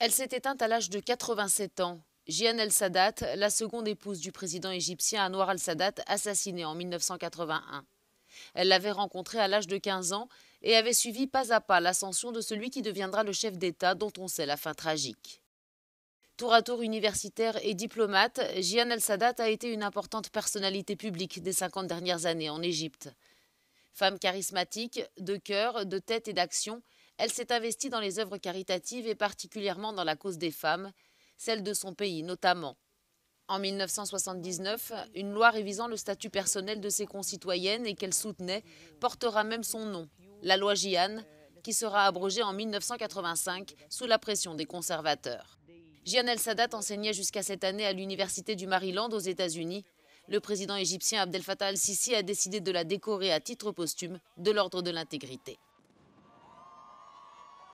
Elle s'est éteinte à l'âge de 87 ans. Jihan El Sadat, la seconde épouse du président égyptien Anwar El Sadat, assassinée en 1981. Elle l'avait rencontrée à l'âge de 15 ans et avait suivi pas à pas l'ascension de celui qui deviendra le chef d'État dont on sait la fin tragique. Tour à tour universitaire et diplomate, Jian El Sadat a été une importante personnalité publique des 50 dernières années en Égypte. Femme charismatique, de cœur, de tête et d'action, elle s'est investie dans les œuvres caritatives et particulièrement dans la cause des femmes, celle de son pays notamment. En 1979, une loi révisant le statut personnel de ses concitoyennes et qu'elle soutenait portera même son nom, la loi Jian, qui sera abrogée en 1985 sous la pression des conservateurs. Jian El Sadat enseignait jusqu'à cette année à l'Université du Maryland aux États-Unis. Le président égyptien Abdel Fattah al-Sisi a décidé de la décorer à titre posthume de l'Ordre de l'intégrité.